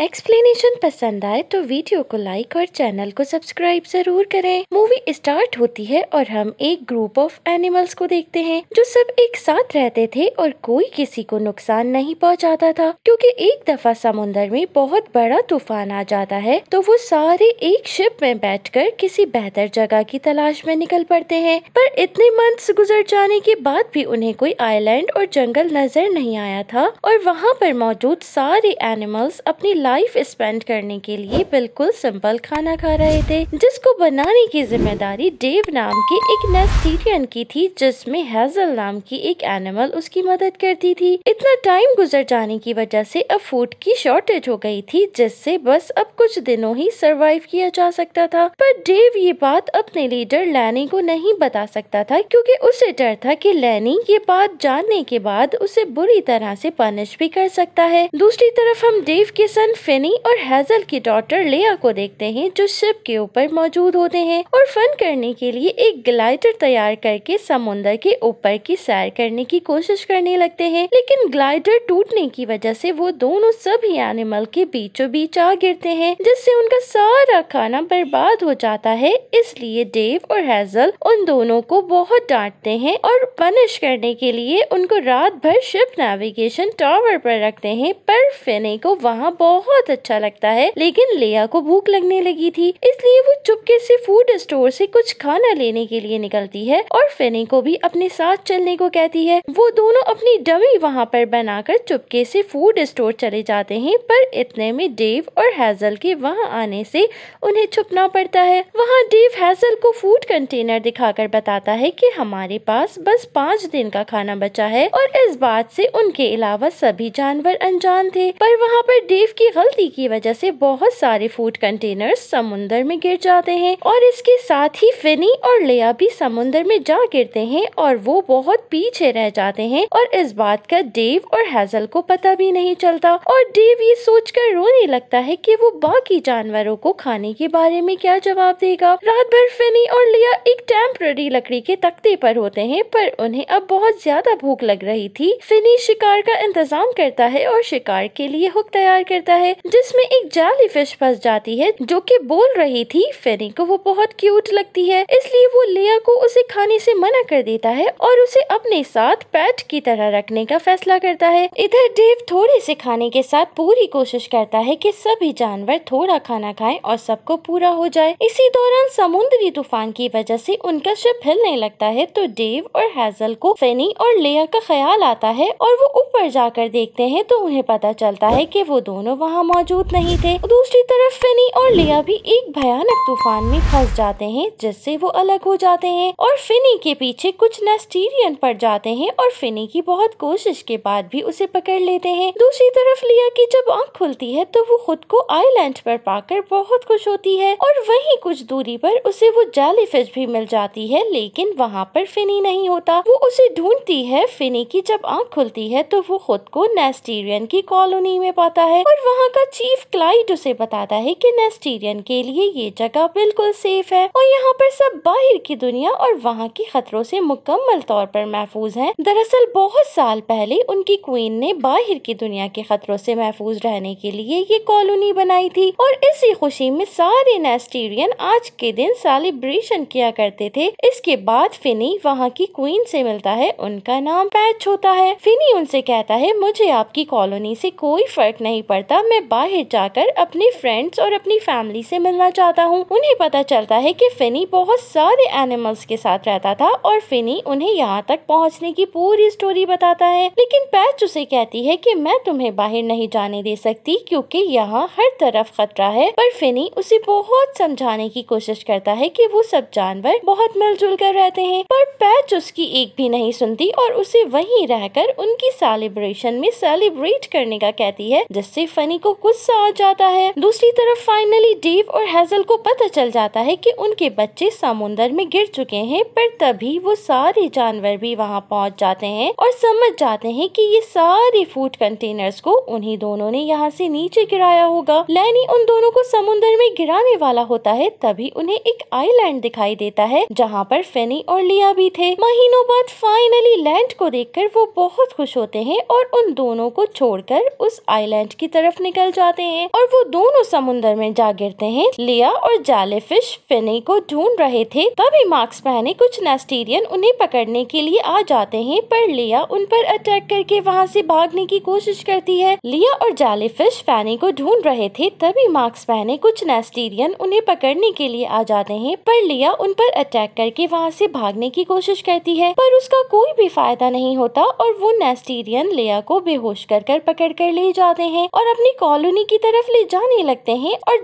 Explanation पसंद आए तो वीडियो को लाइक और चैनल को सब्सक्राइब जरूर करें मूवी स्टार्ट होती है और हम एक ग्रुप ऑफ एनिमल्स को देखते हैं जो सब एक साथ रहते थे और कोई किसी को नुकसान नहीं पहुंचाता था क्योंकि एक दफा समुन्दर में बहुत बड़ा तूफान आ जाता है तो वो सारे एक शिप में कर किसी बेहतर जगह की तलाश में निकल पड़ते हैं पर इतने मंथ्स गुजर जाने के बाद भी उन्हें कोई आईलैंड और जंगल नजर नहीं आया था और वहाँ पर मौजूद सारे एनिमल्स अपनी लाइफ स्पेंड करने के लिए बिल्कुल सिंपल खाना खा रहे थे जिसको बनाने की जिम्मेदारी डेव नाम के एक नेस्टीरियन की थी जिसमें हेजल नाम की एक एनिमल उसकी मदद करती थी इतना टाइम गुजर जाने की वजह से अब फूड की शॉर्टेज हो गई थी जिससे बस अब कुछ दिनों ही सरवाइव किया जा सकता था पर डेव ये बात अपने लीडर लैनी को नहीं बता सकता था क्योंकि उसे डर था कि लैनी ये बात जानने के बाद उसे बुरी तरह से पनिश भी कर सकता है दूसरी तरफ हम डेव के सन फिनी और हैजल की डॉटर लिया को देखते हैं जो शिप के ऊपर मौजूद होते हैं और फन करने के लिए एक ग्लाइडर तैयार करके समुन्दर के ऊपर की सैर करने की कोशिश करने लगते हैं लेकिन ग्लाइडर टूटने की वजह से वो दोनों सभी एनिमल के बीचों बीच आ गिरते हैं जिससे उनका सारा खाना बर्बाद हो जाता है इसलिए डेव और हैजल उन दोनों को बहुत डांटते हैं और पनिश करने के लिए उनको रात भर शिप नेविगेशन टावर पर रखते हैं पर फिनी को वहाँ बहुत बहुत अच्छा लगता है लेकिन लेया को भूख लगने लगी थी इसलिए वो चुपके से फूड स्टोर से कुछ खाना लेने के लिए निकलती है और फेनी को भी अपने साथ चलने को कहती है वो दोनों अपनी डमी वहाँ पर बनाकर चुपके से फूड स्टोर चले जाते हैं पर इतने में डेव और हैजल के वहाँ आने से उन्हें छुपना पड़ता है वहाँ डेव हैजल को फूड कंटेनर दिखाकर बताता है कि हमारे पास बस पाँच दिन का खाना बचा है और इस बात से उनके अलावा सभी जानवर अनजान थे पर वहाँ पर डेव की गलती की वजह से बहुत सारे फूड कंटेनर्स समुंदर में गिर जाते हैं और इसके साथ ही फिनी और लिया भी समुंदर में जा गिरते हैं और वो बहुत पीछे रह जाते हैं और इस बात का डेव और हैजल को पता भी नहीं चलता और डेव ये कर रोने लगता है की वो बाकी जानवरों को खाने के बारे में क्या जवाब देगा रात भर फिनी और लिया एक टेम्पररी लकड़ी के तख्ते पर होते हैं पर उन्हें अब बहुत ज्यादा भूख लग रही थी फिनी शिकार का इंतजाम करता है और शिकार के लिए हुक तैयार करता है है जिसमे एक जाली फिश फंस जाती है जो की बोल रही थी फेनी को वो बहुत क्यूट लगती है इसलिए वो लिया को उसे खाने से मना कर देता है और उसे अपने साथ पैट की तरह रखने का फैसला करता है इधर डेव थोड़े से खाने के साथ पूरी कोशिश करता है कि सभी जानवर थोड़ा खाना खाएं और सबको पूरा हो जाए इसी दौरान समुद्री तूफान की वजह से उनका शिप हिलने लगता है तो डेव और हैजल को फेनी और लेया का ख्याल आता है और वो ऊपर जाकर देखते हैं तो उन्हें पता चलता है की वो दोनों वहाँ वहाँ मौजूद नहीं थे दूसरी तरफ फिनी और लिया भी एक भयानक तूफान में फंस जाते हैं जिससे वो अलग हो जाते हैं और फिनी के पीछे कुछ नस्टीरियन पड़ जाते हैं और फिनी की बहुत कोशिश के बाद भी उसे पकड़ लेते हैं दूसरी तरफ लिया की जब आँख खुलती है तो वो खुद को आईलैंड पर पाकर बहुत खुश होती है और वही कुछ दूरी पर उसे वो जाली फिश भी मिल जाती है लेकिन वहाँ पर फिनी नहीं होता वो उसे ढूंढती है फिनी की जब आँख खुलती है तो वो खुद को नेस्टीरियन की कॉलोनी में पाता है और वहाँ यहाँ का चीफ क्लाइड उसे बताता है कि नेस्टीरियन के लिए ये जगह बिल्कुल सेफ है और यहाँ पर सब बाहर की दुनिया और वहाँ के खतरों से मुकम्मल तौर पर महफूज हैं। दरअसल बहुत साल पहले उनकी क्वीन ने बाहर की दुनिया के खतरों से महफूज रहने के लिए ये कॉलोनी बनाई थी और इसी खुशी में सारे नेस्टीरियन आज के दिन सेलिब्रेशन किया करते थे इसके बाद फिनी वहाँ की क्वीन से मिलता है उनका नाम पैच होता है फिनी उनसे कहता है मुझे आपकी कॉलोनी से कोई फर्क नहीं पड़ता मैं बाहर जाकर अपने फ्रेंड्स और अपनी फैमिली से मिलना चाहता हूँ उन्हें पता चलता है कि फिनी बहुत सारे एनिमल्स के साथ रहता था और फिनी उन्हें यहाँ तक पहुँचने की पूरी स्टोरी बताता है लेकिन पैच उसे कहती है की मैं तुम्हें बाहर नहीं जाने दे सकती क्यूँकी यहाँ हर तरफ खतरा है पर फिनी उसे बहुत समझाने की कोशिश करता है की वो सब जानवर बहुत मिलजुल कर रहते हैं पर पैच उसकी एक भी नहीं सुनती और उसे वहीं रहकर उनकी सेलिब्रेशन में सेलिब्रेट करने का कहती है जिससे फनी सनी को गुस्सा आ जाता है दूसरी तरफ फाइनली डेव और हेजल को पता चल जाता है कि उनके बच्चे समुन्दर में गिर चुके हैं पर तभी वो सारे जानवर भी वहाँ पहुँच जाते हैं और समझ जाते हैं कि ये सारे फूड कंटेनर्स को उन्ही दोनों ने यहाँ से नीचे गिराया होगा लैनी उन दोनों को समुन्दर में गिराने वाला होता है तभी उन्हें एक आईलैंड दिखाई देता है जहाँ पर फेनी और लिया भी थे महीनों बाद फाइनली लैंड को देख वो बहुत खुश होते हैं और उन दोनों को छोड़कर उस आईलैंड की तरफ निकल जाते हैं और वो दोनों समुन्दर में जा गिरते हैं लिया और जाले फिश फिनी को ढूंढ रहे थे तभी मास्क पहने कुछ नेस्टेरियन उन्हें पकड़ने के लिए आ जाते हैं पर लिया उन पर अटैक करके वहाँ से भागने की कोशिश करती है लिया और जाले फिश फैनी को ढूंढ रहे थे तभी मास्क पहने कुछ नेस्टेरियन उन्हें पकड़ने के लिए आ जाते हैं पर लिया उन पर अटैक करके वहाँ से भागने की कोशिश करती है पर उसका कोई भी फायदा नहीं होता और वो नेस्टेरियन लिया को बेहोश कर कर पकड़ कर ले जाते हैं और अपनी कॉलोनी की तरफ ले जाने लगते हैं और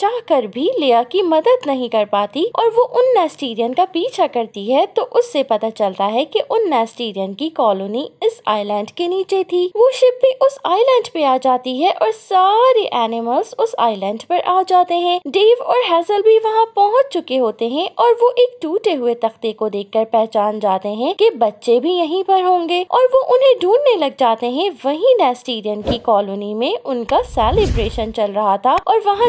चाह कर भी लिया की मदद नहीं कर पाती और वो उन नेस्टीरियन का पीछा करती है तो उससे पता चलता है कि उन नेस्टीरियन की कॉलोनी इस आइलैंड के नीचे थी वो शिप भी उस आइलैंड पे आ जाती है और सारे एनिमल्स उस आइलैंड पर आ जाते हैं डेव और हैसल भी वहाँ पहुँच चुके होते हैं और वो एक टूटे हुए तख्ते को कर पहचान जाते हैं की बच्चे भी यहीं पर होंगे और वो उन्हें ढूंढने लग जाते हैं वही नेस्टीरियन की कॉलोनी में में उनका सेलिब्रेशन चल रहा था और वहाँ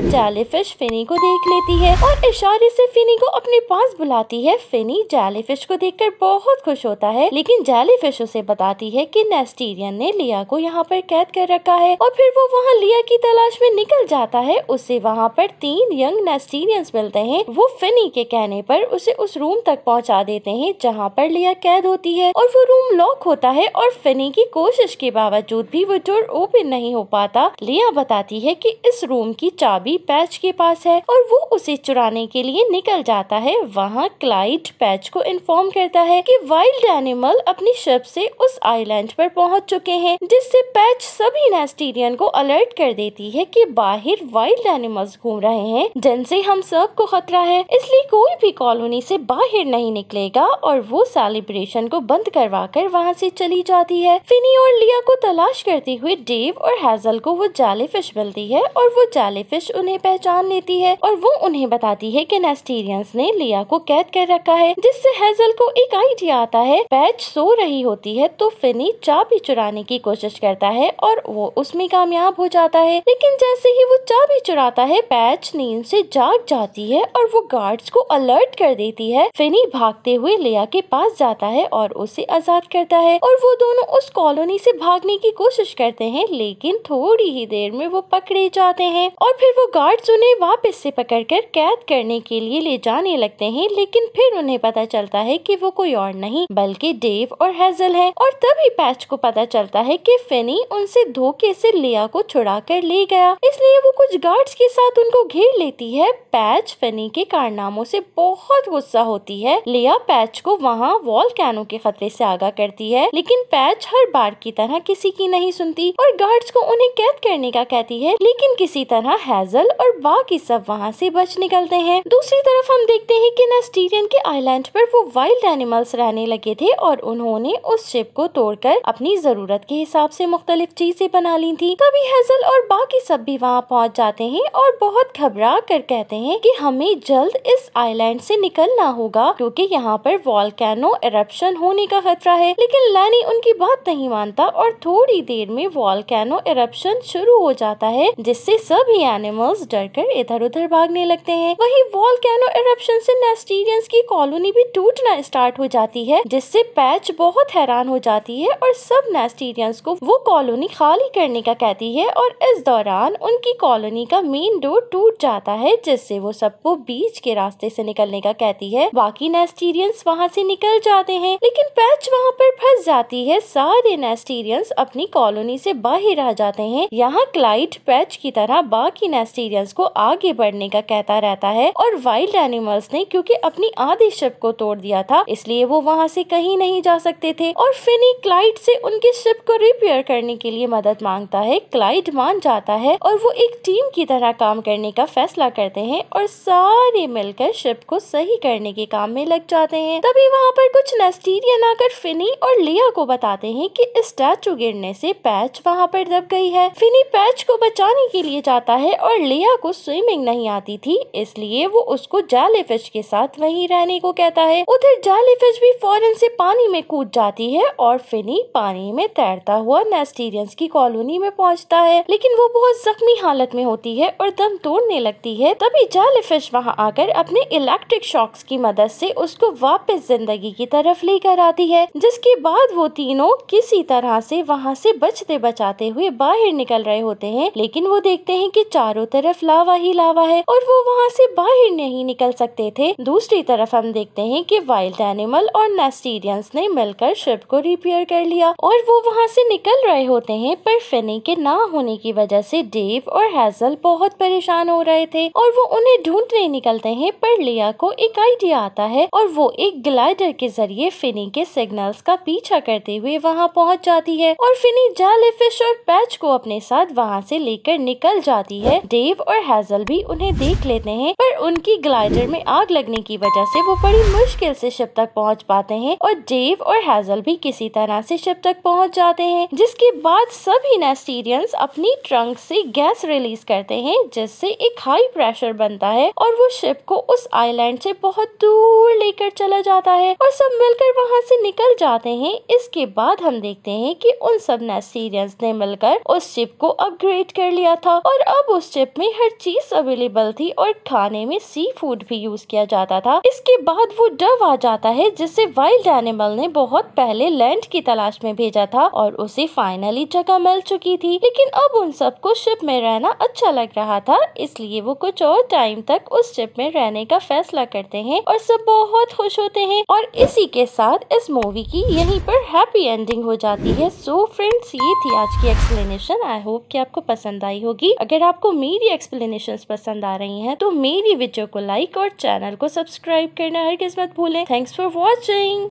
फिश फिनी को देख लेती है और इशारे से फिनी को अपने पास बुलाती है फिनी फिश को देखकर बहुत खुश होता है लेकिन जालीफिश उसे बताती है कि नेस्टीरियन ने लिया को यहाँ पर कैद कर रखा है और फिर वो वहाँ लिया की तलाश में निकल जाता है उसे वहाँ पर तीन यंग नेस्टीरियंस मिलते हैं वो फिनी के कहने पर उसे उस रूम तक पहुँचा देते हैं जहाँ पर लिया कैद होती है और वो रूम लॉक होता है और फिनी की कोशिश के बावजूद भी वो डोर ओपन नहीं हो पाता पता लिया बताती है कि इस रूम की चाबी पैच के पास है और वो उसे चुराने के लिए निकल जाता है वहाँ क्लाइट पैच को इन्फॉर्म करता है कि वाइल्ड एनिमल अपनी शिप से उस आइलैंड पर पहुँच चुके हैं जिससे पैच सभी नेस्टेरियन को अलर्ट कर देती है कि बाहर वाइल्ड एनिमल्स घूम रहे हैं जिनसे हम सब को खतरा है इसलिए कोई भी कॉलोनी से बाहर नहीं निकलेगा और वो सेलिब्रेशन को बंद करवा कर वहाँ से चली जाती है फिनी और लिया को तलाश करते हुए डेव और हैजल पर्पल को वो जाली फिश मिलती है और वो जाली फिश उन्हें पहचान लेती है और वो उन्हें बताती है कि नेस्टीरियंस ने लिया को कैद कर रखा है जिससे हेजल को एक आइडिया आता है पैच सो रही होती है तो फिनी चाबी चुराने की कोशिश करता है और वो उसमें कामयाब हो जाता है लेकिन जैसे ही वो चाबी चुराता है पैच नींद से जाग जाती है और वो गार्ड्स को अलर्ट कर देती है फिनी भागते हुए लिया के पास जाता है और उसे आजाद करता है और वो दोनों उस कॉलोनी से भागने की कोशिश करते हैं लेकिन थोड़ी थोड़ी ही देर में वो पकड़े जाते हैं और फिर वो गार्ड्स उन्हें वापस से पकड़कर कैद करने के लिए ले जाने लगते हैं लेकिन फिर उन्हें पता चलता है कि वो कोई और नहीं बल्कि डेव और हेजल है और तभी पैच को पता चलता है कि फिनी उनसे धोखे से लिया को छुड़ा कर ले गया इसलिए वो कुछ गार्ड्स के साथ उनको घेर लेती है पैच फेनी के कारनामों से बहुत गुस्सा होती है लिया पैच को वहाँ वॉल कैनो के खतरे से आगाह करती है लेकिन पैच हर बार की तरह किसी की नहीं सुनती और गार्ड्स को उन्हें कैद करने का कहती है लेकिन किसी तरह हैजल और बाकी सब वहाँ से बच निकलते हैं दूसरी तरफ हम देखते हैं कि नस्टीरियन के आइलैंड पर वो वाइल्ड एनिमल्स रहने लगे थे और उन्होंने उस शिप को तोड़कर अपनी जरूरत के हिसाब से मुख्तलिफ चीजें बना ली थी तभी हैजल और बाकी सब भी वहाँ पहुँच जाते हैं और बहुत घबरा कर कहते हैं की हमें जल्द इस आईलैंड ऐसी निकलना होगा क्यूँकी यहाँ पर वॉलकैनो एरप्शन होने का खतरा है लेकिन लैनी उनकी बात नहीं मानता और थोड़ी देर में वॉलकैनो एरप्शन एक्शन शुरू हो जाता है जिससे सभी एनिमल्स डर कर इधर उधर भागने लगते हैं वही कैनो इरप्शन से नेस्टीरियंस की कॉलोनी भी टूटना स्टार्ट हो जाती है जिससे पैच बहुत हैरान हो जाती है और सब नेस्टीरियंस को वो कॉलोनी खाली करने का कहती है और इस दौरान उनकी कॉलोनी का मेन डोर टूट जाता है जिससे वो सबको बीच के रास्ते से निकलने का कहती है बाकी नेस्टीरियंस वहाँ से निकल जाते हैं लेकिन पैच वहाँ पर फंस जाती है सारे नेस्टीरियंस अपनी कॉलोनी से बाहर आ जाते हैं हैं यहाँ क्लाइट पैच की तरह बाकी नेस्टेरियंस को आगे बढ़ने का कहता रहता है और वाइल्ड एनिमल्स ने क्योंकि अपनी आधी शिप को तोड़ दिया था इसलिए वो वहाँ से कहीं नहीं जा सकते थे और फिनी क्लाइट से उनकी शिप को रिपेयर करने के लिए मदद मांगता है क्लाइट मान जाता है और वो एक टीम की तरह काम करने का फैसला करते हैं और सारे मिलकर शिप को सही करने के काम में लग जाते हैं तभी वहाँ पर कुछ नेस्टीरियन आकर फिनी और लिया को बताते हैं कि स्टैचू गिरने से पैच वहाँ पर दब गई है है फिनी पैच को बचाने के लिए जाता है और लिया को स्विमिंग नहीं आती थी इसलिए वो उसको जाली फिश के साथ वही रहने को कहता है उधर जाली फिश भी फौरन से पानी में कूद जाती है और फिनी पानी में तैरता हुआ नेस्टेरियंस की कॉलोनी में पहुंचता है लेकिन वो बहुत जख्मी हालत में होती है और दम तोड़ने लगती है तभी जाले फिश वहाँ आकर अपने इलेक्ट्रिक शॉक्स की मदद से उसको वापस जिंदगी की तरफ लेकर आती है जिसके बाद वो तीनों किसी तरह से वहाँ से बचते बचाते हुए बाहर निकल रहे होते हैं लेकिन वो देखते हैं कि चारों तरफ लावा ही लावा है और वो वहाँ से बाहर नहीं निकल सकते थे दूसरी तरफ हम देखते हैं कि वाइल्ड एनिमल और नेस्टीरियंस ने मिलकर शिप को रिपेयर कर लिया और वो वहाँ से निकल रहे होते हैं पर फिनी के ना होने की वजह से डेव और हैजल बहुत परेशान हो रहे थे और वो उन्हें ढूंढने निकलते हैं पर लिया को एक आइडिया आता है और वो एक ग्लाइडर के जरिए फिनी के सिग्नल्स का पीछा करते हुए वहाँ पहुँच जाती है और फिनी जाले फिश और पैच को अपने अपने साथ वहाँ से लेकर निकल जाती है डेव और हैजल भी उन्हें देख लेते हैं पर उनकी ग्लाइडर में आग लगने की वजह से वो बड़ी मुश्किल से शिप तक पहुँच पाते हैं और डेव और हैजल भी किसी तरह से शिप तक पहुँच जाते हैं जिसके बाद सभी नेस्टीरियंस अपनी ट्रंक से गैस रिलीज करते हैं जिससे एक हाई प्रेशर बनता है और वो शिप को उस आईलैंड से बहुत दूर लेकर चला जाता है और सब मिलकर वहाँ से निकल जाते हैं इसके बाद हम देखते हैं कि उन सब नेस्टीरियंस ने मिलकर उस चिप को अपग्रेड कर लिया था और अब उस चिप में हर चीज अवेलेबल थी और खाने में सी फूड भी यूज किया जाता था इसके बाद वो डव आ जाता है जिसे वाइल्ड एनिमल ने बहुत पहले लैंड की तलाश में भेजा था और उसे फाइनली जगह मिल चुकी थी लेकिन अब उन सबको शिप में रहना अच्छा लग रहा था इसलिए वो कुछ और टाइम तक उस शिप में रहने का फैसला करते हैं और सब बहुत खुश होते हैं और इसी के साथ इस मूवी की यहीं पर हैप्पी एंडिंग हो जाती है सो so फ्रेंड्स ये थी आज की एक्सप्लेनेशन एक्सप्लेनेशन आई होप कि आपको पसंद आई होगी अगर आपको मेरी एक्सप्लेनेशन पसंद आ रही हैं तो मेरी वीडियो को लाइक और चैनल को सब्सक्राइब करना हर किस्मत भूलें थैंक्स फॉर वॉचिंग